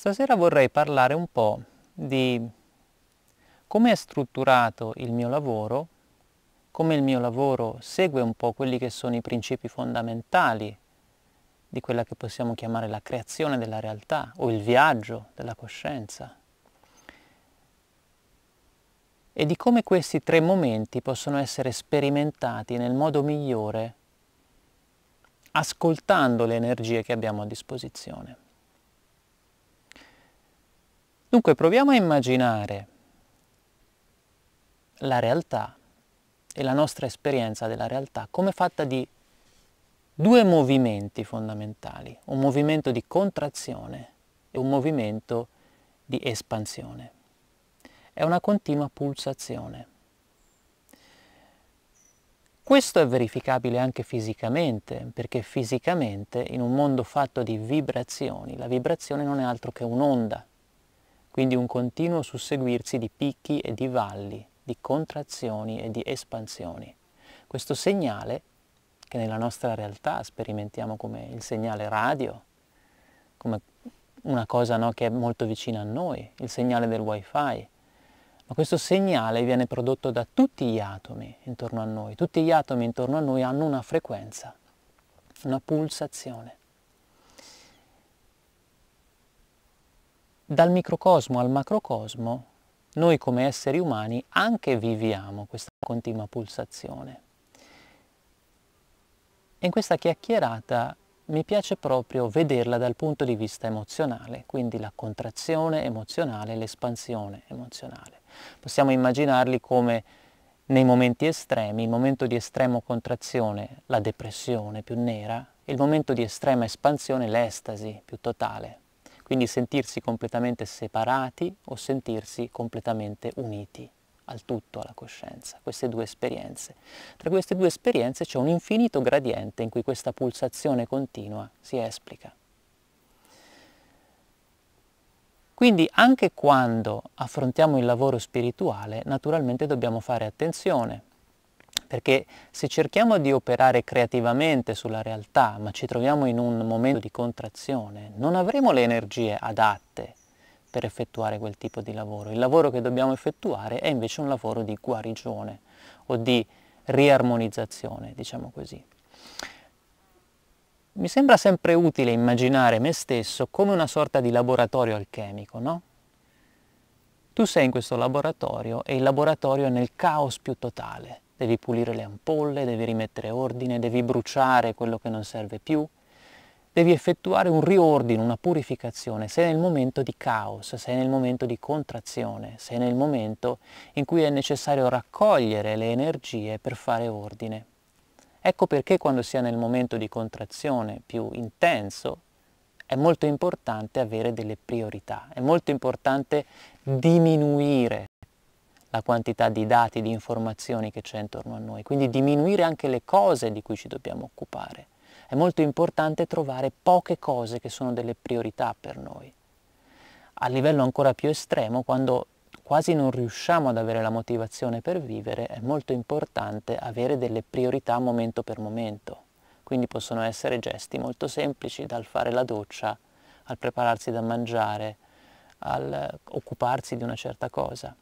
Stasera vorrei parlare un po' di come è strutturato il mio lavoro, come il mio lavoro segue un po' quelli che sono i principi fondamentali di quella che possiamo chiamare la creazione della realtà o il viaggio della coscienza e di come questi tre momenti possono essere sperimentati nel modo migliore ascoltando le energie che abbiamo a disposizione. Dunque proviamo a immaginare la realtà e la nostra esperienza della realtà come fatta di due movimenti fondamentali, un movimento di contrazione e un movimento di espansione. È una continua pulsazione. Questo è verificabile anche fisicamente, perché fisicamente in un mondo fatto di vibrazioni, la vibrazione non è altro che un'onda quindi un continuo susseguirsi di picchi e di valli, di contrazioni e di espansioni. Questo segnale, che nella nostra realtà sperimentiamo come il segnale radio, come una cosa no, che è molto vicina a noi, il segnale del wifi, ma questo segnale viene prodotto da tutti gli atomi intorno a noi. Tutti gli atomi intorno a noi hanno una frequenza, una pulsazione. dal microcosmo al macrocosmo, noi come esseri umani anche viviamo questa continua pulsazione. E in questa chiacchierata mi piace proprio vederla dal punto di vista emozionale, quindi la contrazione emozionale, l'espansione emozionale. Possiamo immaginarli come nei momenti estremi, il momento di estremo contrazione, la depressione più nera, e il momento di estrema espansione, l'estasi più totale quindi sentirsi completamente separati o sentirsi completamente uniti al tutto, alla coscienza, queste due esperienze. Tra queste due esperienze c'è un infinito gradiente in cui questa pulsazione continua si esplica. Quindi anche quando affrontiamo il lavoro spirituale, naturalmente dobbiamo fare attenzione perché se cerchiamo di operare creativamente sulla realtà, ma ci troviamo in un momento di contrazione, non avremo le energie adatte per effettuare quel tipo di lavoro. Il lavoro che dobbiamo effettuare è invece un lavoro di guarigione o di riarmonizzazione, diciamo così. Mi sembra sempre utile immaginare me stesso come una sorta di laboratorio alchemico, no? Tu sei in questo laboratorio e il laboratorio è nel caos più totale devi pulire le ampolle, devi rimettere ordine, devi bruciare quello che non serve più, devi effettuare un riordino, una purificazione, sei nel momento di caos, sei nel momento di contrazione, sei nel momento in cui è necessario raccogliere le energie per fare ordine. Ecco perché quando si è nel momento di contrazione più intenso è molto importante avere delle priorità, è molto importante diminuire la quantità di dati, di informazioni che c'è intorno a noi, quindi diminuire anche le cose di cui ci dobbiamo occupare. È molto importante trovare poche cose che sono delle priorità per noi. A livello ancora più estremo, quando quasi non riusciamo ad avere la motivazione per vivere, è molto importante avere delle priorità momento per momento. Quindi possono essere gesti molto semplici, dal fare la doccia al prepararsi da mangiare, al occuparsi di una certa cosa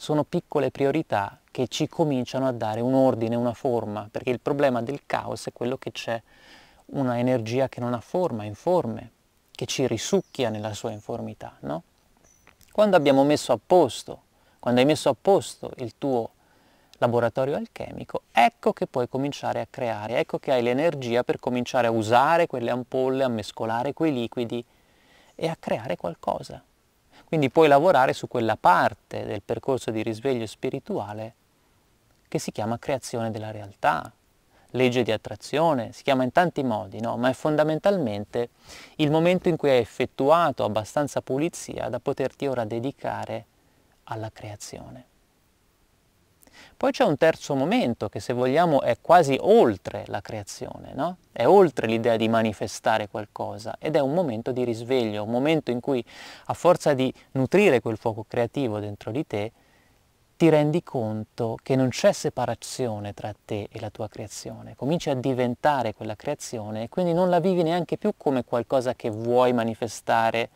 sono piccole priorità che ci cominciano a dare un ordine, una forma, perché il problema del caos è quello che c'è una energia che non ha forma, informe, che ci risucchia nella sua informità, no? Quando abbiamo messo a posto, quando hai messo a posto il tuo laboratorio alchemico, ecco che puoi cominciare a creare, ecco che hai l'energia per cominciare a usare quelle ampolle, a mescolare quei liquidi e a creare qualcosa. Quindi puoi lavorare su quella parte del percorso di risveglio spirituale che si chiama creazione della realtà, legge di attrazione, si chiama in tanti modi, no? ma è fondamentalmente il momento in cui hai effettuato abbastanza pulizia da poterti ora dedicare alla creazione. Poi c'è un terzo momento che se vogliamo è quasi oltre la creazione, no? è oltre l'idea di manifestare qualcosa ed è un momento di risveglio, un momento in cui a forza di nutrire quel fuoco creativo dentro di te, ti rendi conto che non c'è separazione tra te e la tua creazione, cominci a diventare quella creazione e quindi non la vivi neanche più come qualcosa che vuoi manifestare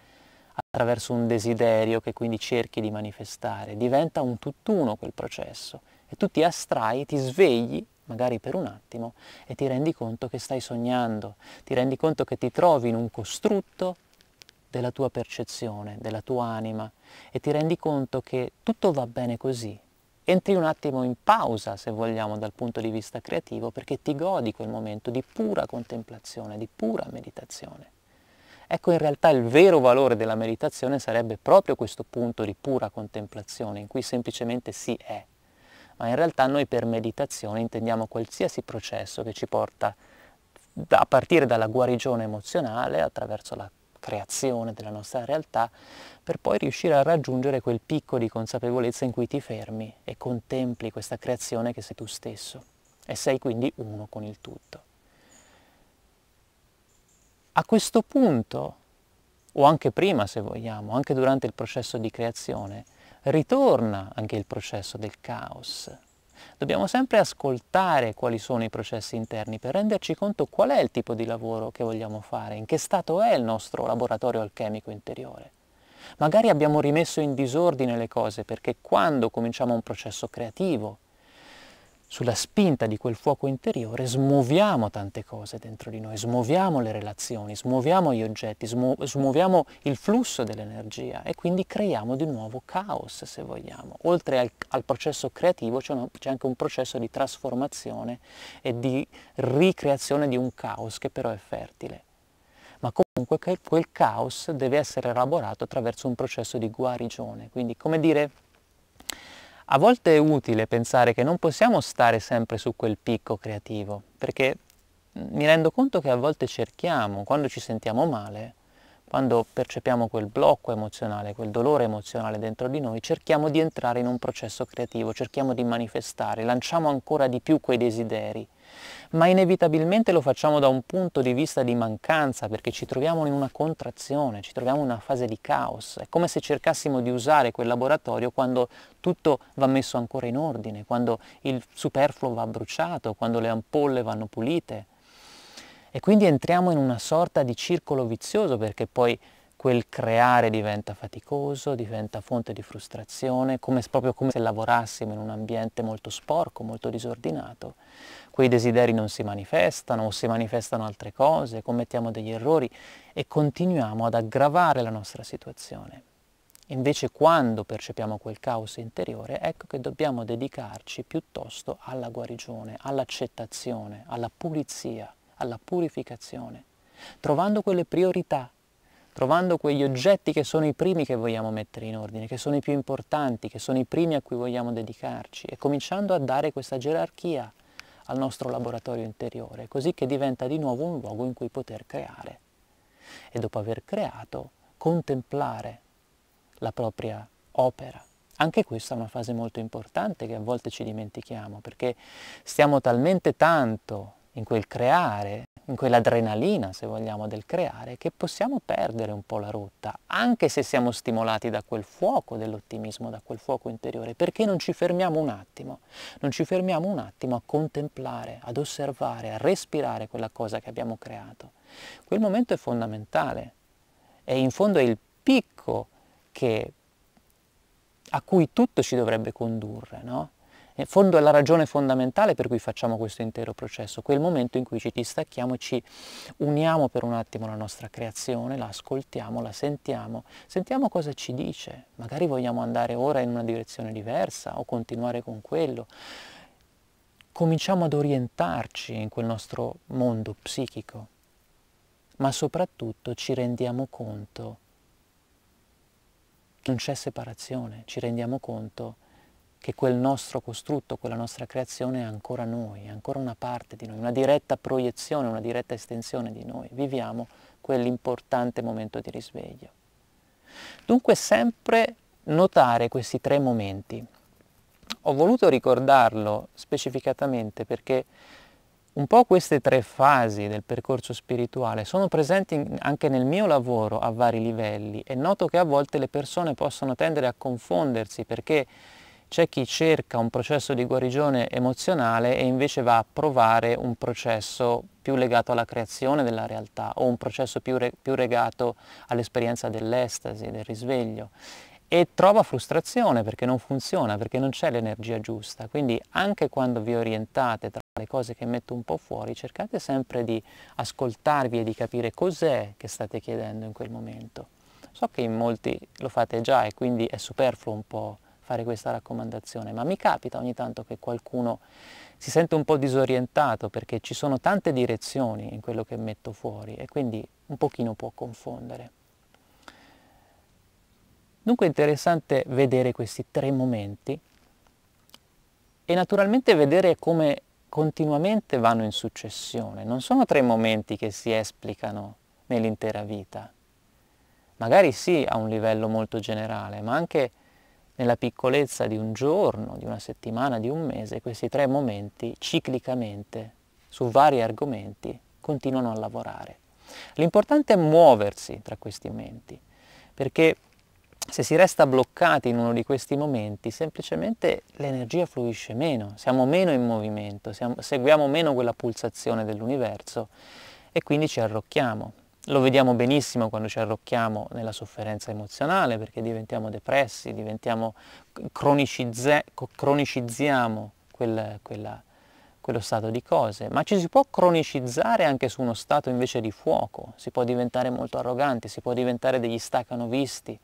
attraverso un desiderio che quindi cerchi di manifestare, diventa un tutt'uno quel processo e tu ti astrai, ti svegli magari per un attimo e ti rendi conto che stai sognando, ti rendi conto che ti trovi in un costrutto della tua percezione, della tua anima e ti rendi conto che tutto va bene così. Entri un attimo in pausa, se vogliamo, dal punto di vista creativo, perché ti godi quel momento di pura contemplazione, di pura meditazione. Ecco, in realtà il vero valore della meditazione sarebbe proprio questo punto di pura contemplazione, in cui semplicemente si è ma in realtà noi per meditazione intendiamo qualsiasi processo che ci porta a partire dalla guarigione emozionale attraverso la creazione della nostra realtà per poi riuscire a raggiungere quel picco di consapevolezza in cui ti fermi e contempli questa creazione che sei tu stesso e sei quindi uno con il tutto. A questo punto, o anche prima se vogliamo, anche durante il processo di creazione, ritorna anche il processo del caos. Dobbiamo sempre ascoltare quali sono i processi interni per renderci conto qual è il tipo di lavoro che vogliamo fare, in che stato è il nostro laboratorio alchemico interiore. Magari abbiamo rimesso in disordine le cose perché quando cominciamo un processo creativo sulla spinta di quel fuoco interiore smuoviamo tante cose dentro di noi, smuoviamo le relazioni, smuoviamo gli oggetti, smuoviamo il flusso dell'energia e quindi creiamo di nuovo caos, se vogliamo. Oltre al, al processo creativo c'è, uno, c'è anche un processo di trasformazione e di ricreazione di un caos che però è fertile. Ma comunque quel caos deve essere elaborato attraverso un processo di guarigione, quindi come dire a volte è utile pensare che non possiamo stare sempre su quel picco creativo, perché mi rendo conto che a volte cerchiamo, quando ci sentiamo male, quando percepiamo quel blocco emozionale, quel dolore emozionale dentro di noi, cerchiamo di entrare in un processo creativo, cerchiamo di manifestare, lanciamo ancora di più quei desideri, ma inevitabilmente lo facciamo da un punto di vista di mancanza, perché ci troviamo in una contrazione, ci troviamo in una fase di caos, è come se cercassimo di usare quel laboratorio quando tutto va messo ancora in ordine, quando il superfluo va bruciato, quando le ampolle vanno pulite e quindi entriamo in una sorta di circolo vizioso perché poi quel creare diventa faticoso, diventa fonte di frustrazione, come, proprio come se lavorassimo in un ambiente molto sporco, molto disordinato. Quei desideri non si manifestano o si manifestano altre cose, commettiamo degli errori e continuiamo ad aggravare la nostra situazione. Invece quando percepiamo quel caos interiore, ecco che dobbiamo dedicarci piuttosto alla guarigione, all'accettazione, alla pulizia alla purificazione, trovando quelle priorità, trovando quegli oggetti che sono i primi che vogliamo mettere in ordine, che sono i più importanti, che sono i primi a cui vogliamo dedicarci e cominciando a dare questa gerarchia al nostro laboratorio interiore, così che diventa di nuovo un luogo in cui poter creare e dopo aver creato contemplare la propria opera. Anche questa è una fase molto importante che a volte ci dimentichiamo perché stiamo talmente tanto in quel creare, in quell'adrenalina, se vogliamo, del creare, che possiamo perdere un po' la rotta, anche se siamo stimolati da quel fuoco dell'ottimismo, da quel fuoco interiore, perché non ci fermiamo un attimo, non ci fermiamo un attimo a contemplare, ad osservare, a respirare quella cosa che abbiamo creato. Quel momento è fondamentale e in fondo è il picco che, a cui tutto ci dovrebbe condurre, no? eh, fondo è la ragione fondamentale per cui facciamo questo intero processo, quel momento in cui ci distacchiamo e ci uniamo per un attimo alla nostra creazione, la ascoltiamo, la sentiamo, sentiamo cosa ci dice, magari vogliamo andare ora in una direzione diversa o continuare con quello. Cominciamo ad orientarci in quel nostro mondo psichico, ma soprattutto ci rendiamo conto che non c'è separazione, ci rendiamo conto che quel nostro costrutto, quella nostra creazione è ancora noi, è ancora una parte di noi, una diretta proiezione, una diretta estensione di noi. Viviamo quell'importante momento di risveglio. Dunque sempre notare questi tre momenti. Ho voluto ricordarlo specificatamente perché un po' queste tre fasi del percorso spirituale sono presenti anche nel mio lavoro a vari livelli e noto che a volte le persone possono tendere a confondersi perché c'è chi cerca un processo di guarigione emozionale e invece va a provare un processo più legato alla creazione della realtà o un processo più, re, più legato all'esperienza dell'estasi, del risveglio e trova frustrazione perché non funziona, perché non c'è l'energia giusta. Quindi anche quando vi orientate tra le cose che metto un po' fuori, cercate sempre di ascoltarvi e di capire cos'è che state chiedendo in quel momento. So che in molti lo fate già e quindi è superfluo un po' fare questa raccomandazione, ma mi capita ogni tanto che qualcuno si sente un po' disorientato perché ci sono tante direzioni in quello che metto fuori e quindi un pochino può confondere. Dunque è interessante vedere questi tre momenti e naturalmente vedere come continuamente vanno in successione. Non sono tre momenti che si esplicano nell'intera vita. Magari sì a un livello molto generale, ma anche nella piccolezza di un giorno, di una settimana, di un mese, questi tre momenti ciclicamente su vari argomenti continuano a lavorare. L'importante è muoversi tra questi momenti, perché se si resta bloccati in uno di questi momenti, semplicemente l'energia fluisce meno, siamo meno in movimento, siamo, seguiamo meno quella pulsazione dell'universo e quindi ci arrocchiamo. Lo vediamo benissimo quando ci arrocchiamo nella sofferenza emozionale perché diventiamo depressi, diventiamo, cronicizziamo quel, quella, quello stato di cose, ma ci si può cronicizzare anche su uno stato invece di fuoco, si può diventare molto arroganti, si può diventare degli stacanovisti,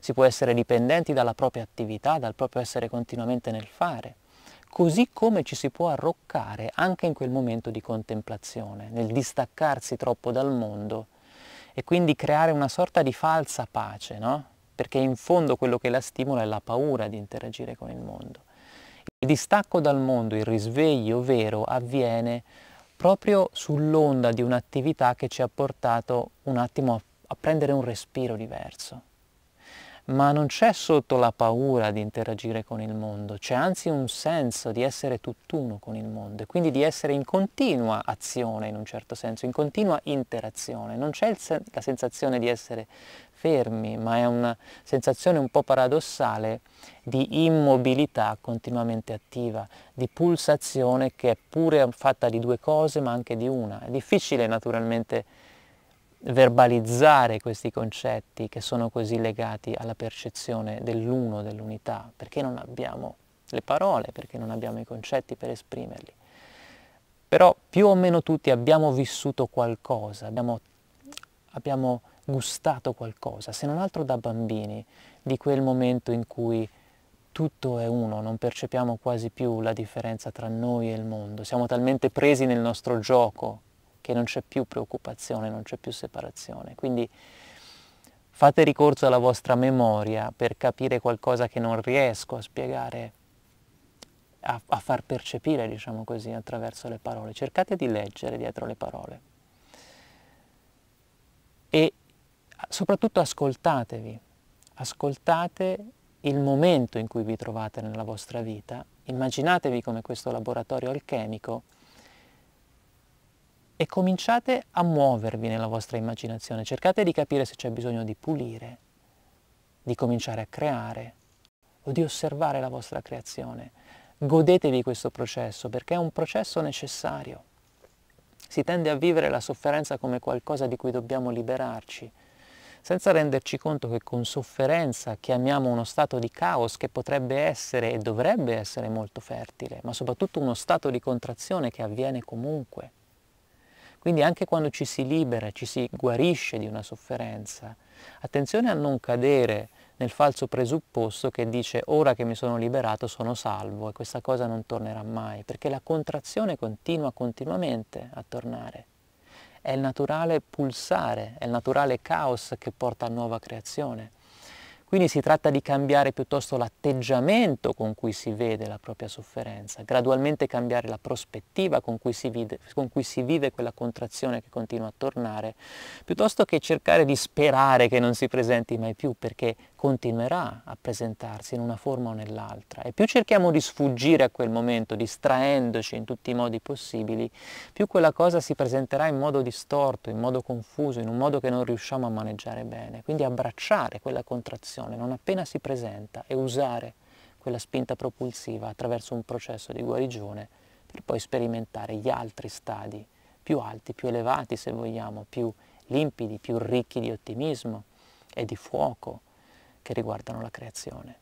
si può essere dipendenti dalla propria attività, dal proprio essere continuamente nel fare, così come ci si può arroccare anche in quel momento di contemplazione, nel distaccarsi troppo dal mondo e quindi creare una sorta di falsa pace, no? perché in fondo quello che la stimola è la paura di interagire con il mondo. Il distacco dal mondo, il risveglio vero avviene proprio sull'onda di un'attività che ci ha portato un attimo a prendere un respiro diverso ma non c'è sotto la paura di interagire con il mondo, c'è anzi un senso di essere tutt'uno con il mondo e quindi di essere in continua azione in un certo senso, in continua interazione. Non c'è sen- la sensazione di essere fermi, ma è una sensazione un po' paradossale di immobilità continuamente attiva, di pulsazione che è pure fatta di due cose ma anche di una. È difficile naturalmente verbalizzare questi concetti che sono così legati alla percezione dell'uno, dell'unità, perché non abbiamo le parole, perché non abbiamo i concetti per esprimerli. Però più o meno tutti abbiamo vissuto qualcosa, abbiamo, abbiamo gustato qualcosa, se non altro da bambini, di quel momento in cui tutto è uno, non percepiamo quasi più la differenza tra noi e il mondo, siamo talmente presi nel nostro gioco che non c'è più preoccupazione, non c'è più separazione. Quindi fate ricorso alla vostra memoria per capire qualcosa che non riesco a spiegare, a, a far percepire, diciamo così, attraverso le parole. Cercate di leggere dietro le parole. E soprattutto ascoltatevi, ascoltate il momento in cui vi trovate nella vostra vita, immaginatevi come questo laboratorio alchemico e cominciate a muovervi nella vostra immaginazione, cercate di capire se c'è bisogno di pulire, di cominciare a creare o di osservare la vostra creazione. Godetevi questo processo perché è un processo necessario. Si tende a vivere la sofferenza come qualcosa di cui dobbiamo liberarci, senza renderci conto che con sofferenza chiamiamo uno stato di caos che potrebbe essere e dovrebbe essere molto fertile, ma soprattutto uno stato di contrazione che avviene comunque. Quindi anche quando ci si libera, ci si guarisce di una sofferenza, attenzione a non cadere nel falso presupposto che dice ora che mi sono liberato sono salvo e questa cosa non tornerà mai, perché la contrazione continua continuamente a tornare. È il naturale pulsare, è il naturale caos che porta a nuova creazione. Quindi si tratta di cambiare piuttosto l'atteggiamento con cui si vede la propria sofferenza, gradualmente cambiare la prospettiva con cui, vive, con cui si vive, quella contrazione che continua a tornare, piuttosto che cercare di sperare che non si presenti mai più, perché continuerà a presentarsi in una forma o nell'altra e più cerchiamo di sfuggire a quel momento, distraendoci in tutti i modi possibili, più quella cosa si presenterà in modo distorto, in modo confuso, in un modo che non riusciamo a maneggiare bene. Quindi abbracciare quella contrazione non appena si presenta e usare quella spinta propulsiva attraverso un processo di guarigione per poi sperimentare gli altri stadi più alti, più elevati se vogliamo, più limpidi, più ricchi di ottimismo e di fuoco che riguardano la creazione.